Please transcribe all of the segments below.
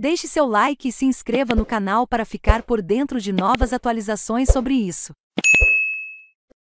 Deixe seu like e se inscreva no canal para ficar por dentro de novas atualizações sobre isso.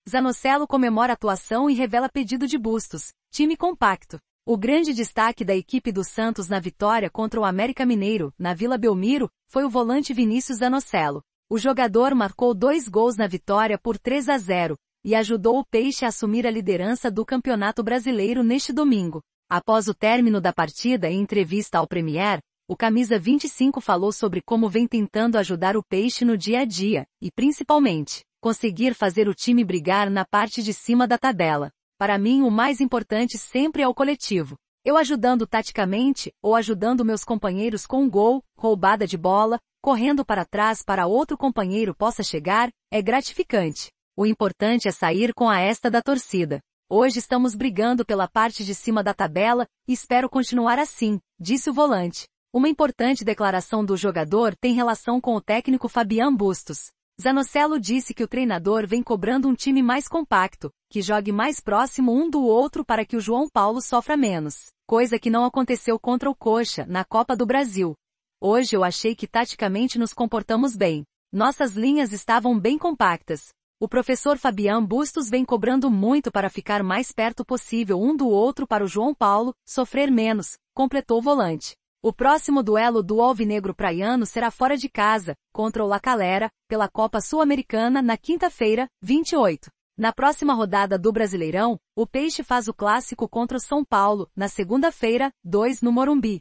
Zanocelo comemora atuação e revela pedido de Bustos, time compacto. O grande destaque da equipe do Santos na vitória contra o América Mineiro, na Vila Belmiro, foi o volante Vinícius Zanocelo. O jogador marcou dois gols na vitória por 3 a 0 e ajudou o Peixe a assumir a liderança do Campeonato Brasileiro neste domingo. Após o término da partida e entrevista ao Premier, o Camisa 25 falou sobre como vem tentando ajudar o peixe no dia a dia, e principalmente, conseguir fazer o time brigar na parte de cima da tabela. Para mim o mais importante sempre é o coletivo. Eu ajudando taticamente, ou ajudando meus companheiros com um gol, roubada de bola, correndo para trás para outro companheiro possa chegar, é gratificante. O importante é sair com a esta da torcida. Hoje estamos brigando pela parte de cima da tabela, e espero continuar assim, disse o volante. Uma importante declaração do jogador tem relação com o técnico Fabian Bustos. Zanocelo disse que o treinador vem cobrando um time mais compacto, que jogue mais próximo um do outro para que o João Paulo sofra menos, coisa que não aconteceu contra o Coxa na Copa do Brasil. Hoje eu achei que taticamente nos comportamos bem. Nossas linhas estavam bem compactas. O professor Fabian Bustos vem cobrando muito para ficar mais perto possível um do outro para o João Paulo sofrer menos, completou o volante. O próximo duelo do Alvinegro Praiano será fora de casa, contra o La Calera, pela Copa Sul-Americana na quinta-feira, 28. Na próxima rodada do Brasileirão, o Peixe faz o clássico contra o São Paulo, na segunda-feira, 2 no Morumbi.